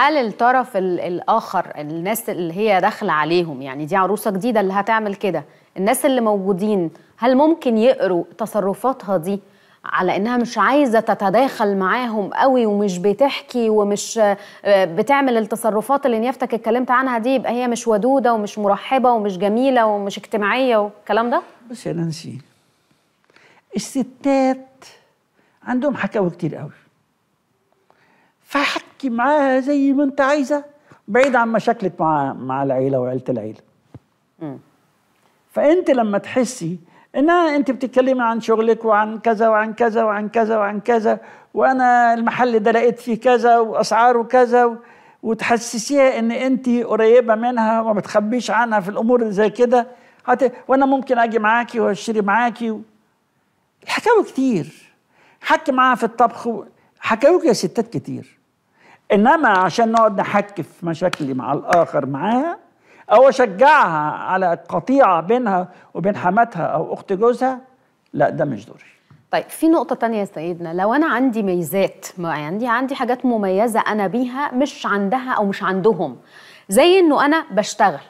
هل الطرف الاخر الناس اللي هي داخله عليهم يعني دي عروسه جديده اللي هتعمل كده الناس اللي موجودين هل ممكن يقروا تصرفاتها دي على انها مش عايزه تتداخل معاهم قوي ومش بتحكي ومش آه، بتعمل التصرفات اللي نيافتك اتكلمت عنها دي يبقى هي مش ودوده ومش مرحبه ومش جميله ومش اجتماعيه والكلام ده؟ بس يا نانسي الستات عندهم حكاوي كتير قوي فحتى احكي معاها زي ما انت عايزه بعيد عن مشاكلك مع مع العيله وعيله العيله م. فانت لما تحسي انها انت بتتكلمي عن شغلك وعن كذا وعن كذا وعن كذا وعن كذا وانا المحل ده لقيت فيه كذا واسعاره كذا وتحسسيها ان انت قريبه منها وما بتخبيش عنها في الامور زي كده هت... وانا ممكن اجي معاكي واشتري معاكي و... الحكاوي كتير حكي معاها في الطبخ حكاوي يا ستات كتير انما عشان نقعد نحكي في مشاكلي مع الاخر معاها او اشجعها على قطيعه بينها وبين حماتها او اخت جوزها لا ده مش دوري طيب في نقطة تانية يا سيدنا لو أنا عندي ميزات ما عندي عندي حاجات مميزة أنا بيها مش عندها أو مش عندهم زي إنه أنا بشتغل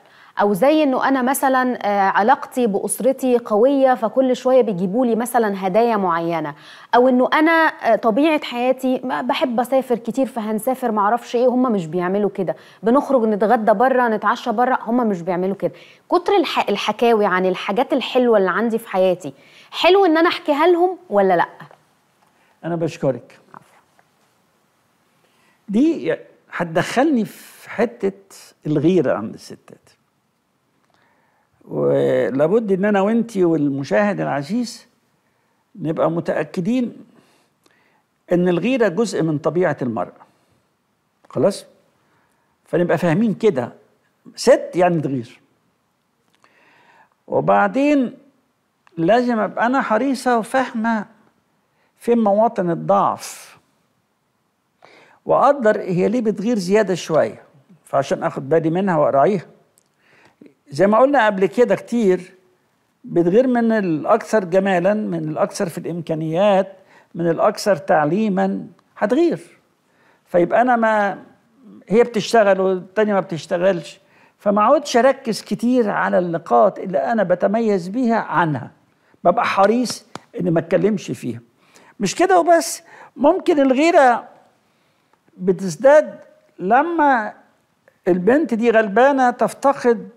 او زي انه انا مثلا آه، علاقتي باسرتي قويه فكل شويه بيجيبوا لي مثلا هدايا معينه او انه انا آه، طبيعه حياتي بحب اسافر كتير فهنسافر معرفش ايه هم مش بيعملوا كده بنخرج نتغدى بره نتعشى بره هم مش بيعملوا كده كتر الحكاوي عن الحاجات الحلوه اللي عندي في حياتي حلو ان انا احكيها لهم ولا لا انا بشكرك دي هتدخلني في حته الغيره عند الستات ولابد ان انا وانت والمشاهد العزيز نبقى متاكدين ان الغيره جزء من طبيعه المراه خلاص فنبقى فاهمين كده ست يعني تغير وبعدين لازم ابقى انا حريصه وفاهمه فين مواطن الضعف واقدر هي ليه بتغير زياده شويه فعشان اخد بالي منها واراعيها زي ما قلنا قبل كده كتير بتغير من الأكثر جمالا من الأكثر في الإمكانيات من الأكثر تعليما هتغير فيبقى أنا ما هي بتشتغل والتانية ما بتشتغلش فما عودش أركز كتير على النقاط اللي أنا بتميز بيها عنها ببقى حريص إن ما أتكلمش فيها مش كده وبس ممكن الغيرة بتزداد لما البنت دي غلبانة تفتقد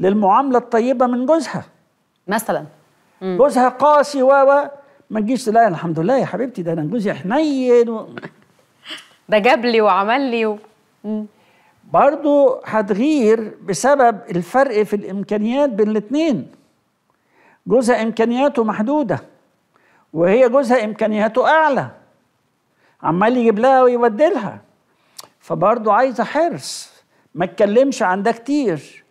للمعامله الطيبه من جوزها مثلا جوزها قاسي و و ما تجيش لا الحمد لله يا حبيبتي ده انا جوزي حنين و... ده جاب لي وعمل لي و... برضه هتغير بسبب الفرق في الامكانيات بين الاثنين جوزها امكانياته محدوده وهي جوزها امكانياته اعلى عمال يجيب لها لها فبرضه عايزه حرص ما تكلمش عن ده كتير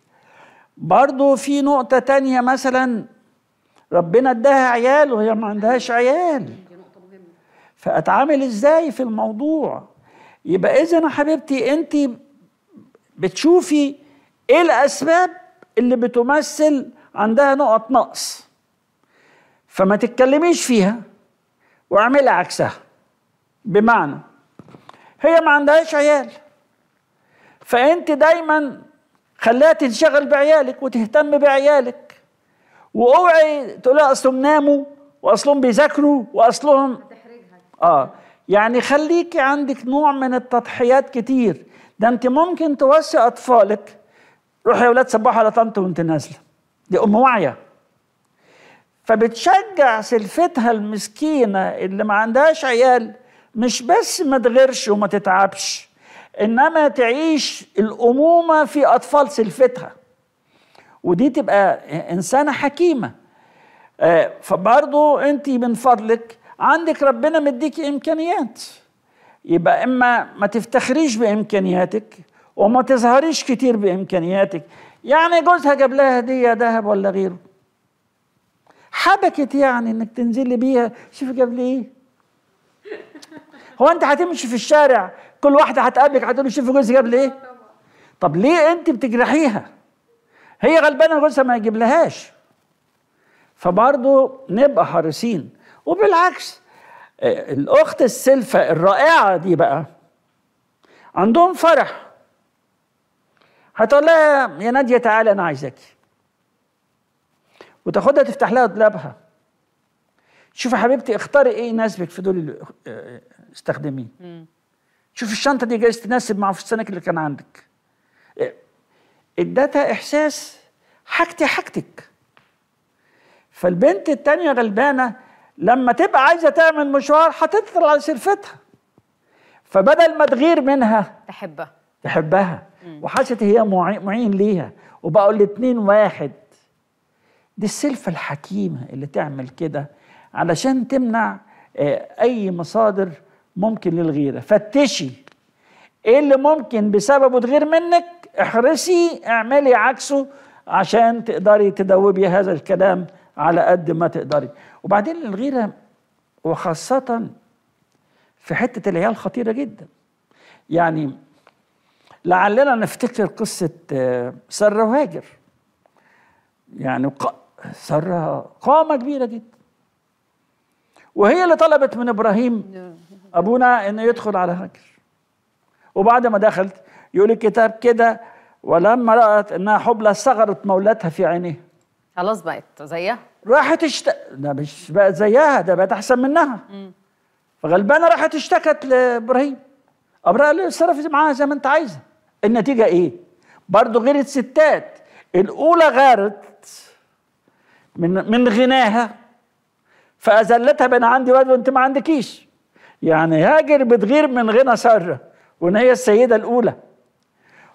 برضو في نقطة تانية مثلا ربنا اداها عيال وهي ما عندهاش عيال فأتعامل ازاي في الموضوع يبقى إذا يا حبيبتي أنت بتشوفي إيه الأسباب اللي بتمثل عندها نقط نقص فما تتكلميش فيها واعملي عكسها بمعنى هي ما عندهاش عيال فانت دايما خلاها تنشغل بعيالك وتهتم بعيالك واوعي تقول لها اصلهم ناموا واصلهم بيذاكروا واصلهم اه يعني خليكي عندك نوع من التضحيات كتير ده انت ممكن توصي اطفالك روح يا اولاد صباحوا على طنط وانت نازله دي ام واعيه فبتشجع سلفتها المسكينه اللي ما عندهاش عيال مش بس ما تغيرش وما تتعبش انما تعيش الامومه في اطفال سلفتها ودي تبقى انسانه حكيمه آه، فبرضو انت من فضلك عندك ربنا مديك امكانيات يبقى اما ما تفتخريش بامكانياتك وما تظهريش كتير بامكانياتك يعني جوزها جاب لها هديه ذهب ولا غيره حبكت يعني انك تنزلي بيها شوفي جاب لي ايه هو انت هتمشي في الشارع كل واحده هتقابلك هتقول له شوفي جوزي جاب لي ايه طب ليه انت بتجرحيها هي غلبانه جوزها ما يجيب لهاش فبرضه نبقى حريصين وبالعكس آه، الاخت السلفه الرائعه دي بقى عندهم فرح هتقول لها يا ناديه تعالى انا عايزاكي وتاخدها تفتح لها دولابها شوفي يا حبيبتي اختاري ايه يناسبك في دول استخدميه شوف الشنطه دي جايز تناسب مع فستانك اللي كان عندك ادتها احساس حاجتي حاجتك فالبنت التانية غلبانة لما تبقى عايزة تعمل مشوار هتطلع على سلفتها فبدل ما تغير منها تحبها تحبها وحاسه هي معين ليها وبقوا الاثنين واحد دي السلفة الحكيمة اللي تعمل كده علشان تمنع آه، اي مصادر ممكن للغيرة فتشي ايه اللي ممكن بسببه تغير منك احرصي اعملي عكسه عشان تقدري تدوبي هذا الكلام على قد ما تقدري وبعدين الغيرة وخاصة في حتة العيال خطيرة جدا يعني لعلنا نفتكر قصة آه، سارة وهاجر يعني سارة قامة كبيرة جدا وهي اللي طلبت من ابراهيم نعم. ابونا انه يدخل على هاجر وبعد ما دخلت يقول الكتاب كده ولما رأت إنها حبلى صغرت مولتها في عينيها خلاص بقت زيها راحت اشت... ده مش بقت زيها ده بقت أحسن منها فغلبانة راحت اشتكت لإبراهيم إبراهيم اتصرف معاها زي ما أنت عايزة النتيجة إيه؟ برضه غيرت ستات الأولى غارت من من غناها فأذلتها بين عندي واد وانت ما عندكيش يعني هاجر بتغير من غنى سارة وان هي السيدة الأولى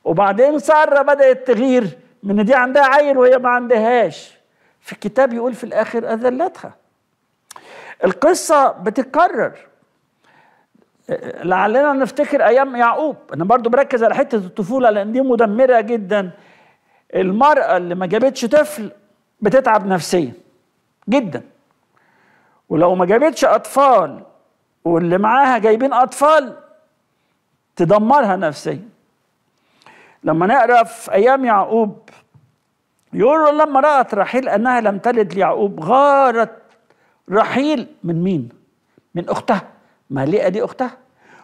وبعدين سارة بدأت تغير من دي عندها عيل وهي ما عندهاش في الكتاب يقول في الآخر أذلتها القصة بتتكرر لعلنا نفتكر أيام يعقوب أنا برضو بركز على حتة الطفولة لأن دي مدمرة جدا المرأة اللي ما جابتش طفل بتتعب نفسيا جدا ولو ما جابتش اطفال واللي معاها جايبين اطفال تدمرها نفسيا لما نقرا في ايام يعقوب يقول لما رأت رحيل أنها لم تلد ليعقوب غارت رحيل من مين؟ من أختها ما ليه دي أختها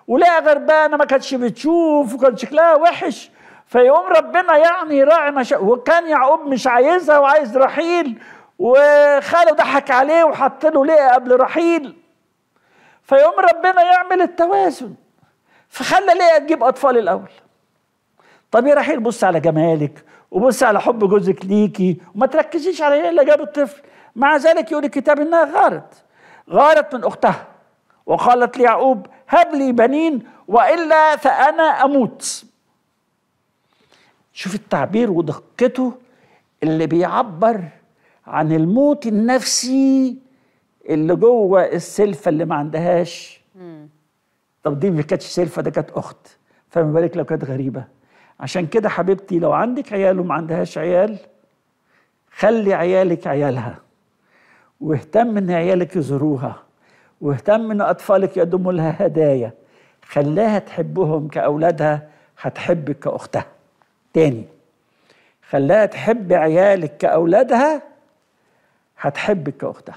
ولا غربانة ما كانتش بتشوف وكان شكلها وحش فيقوم ربنا يعني راعي مشا... وكان يعقوب مش عايزها وعايز رحيل وخاله ضحك عليه وحط له لقى قبل رحيل فيقوم ربنا يعمل التوازن فخلى ليه تجيب اطفال الاول طب يا رحيل بص على جمالك وبص على حب جوزك ليكي وما تركزيش على ايه اللي جاب الطفل مع ذلك يقول الكتاب انها غارت غارت من اختها وقالت ليعقوب هب لي بنين والا فانا اموت شوف التعبير ودقته اللي بيعبر عن الموت النفسي اللي جوه السلفه اللي ما عندهاش مم. طب دي ما كانتش سلفه ده كانت اخت فما بالك لو كانت غريبه عشان كده حبيبتي لو عندك عيال وما عندهاش عيال خلي عيالك عيالها واهتم ان عيالك يزوروها واهتم ان اطفالك يقدموا لها هدايا خلاها تحبهم كاولادها هتحبك كاختها تاني خلاها تحب عيالك كاولادها هتحبك كأختها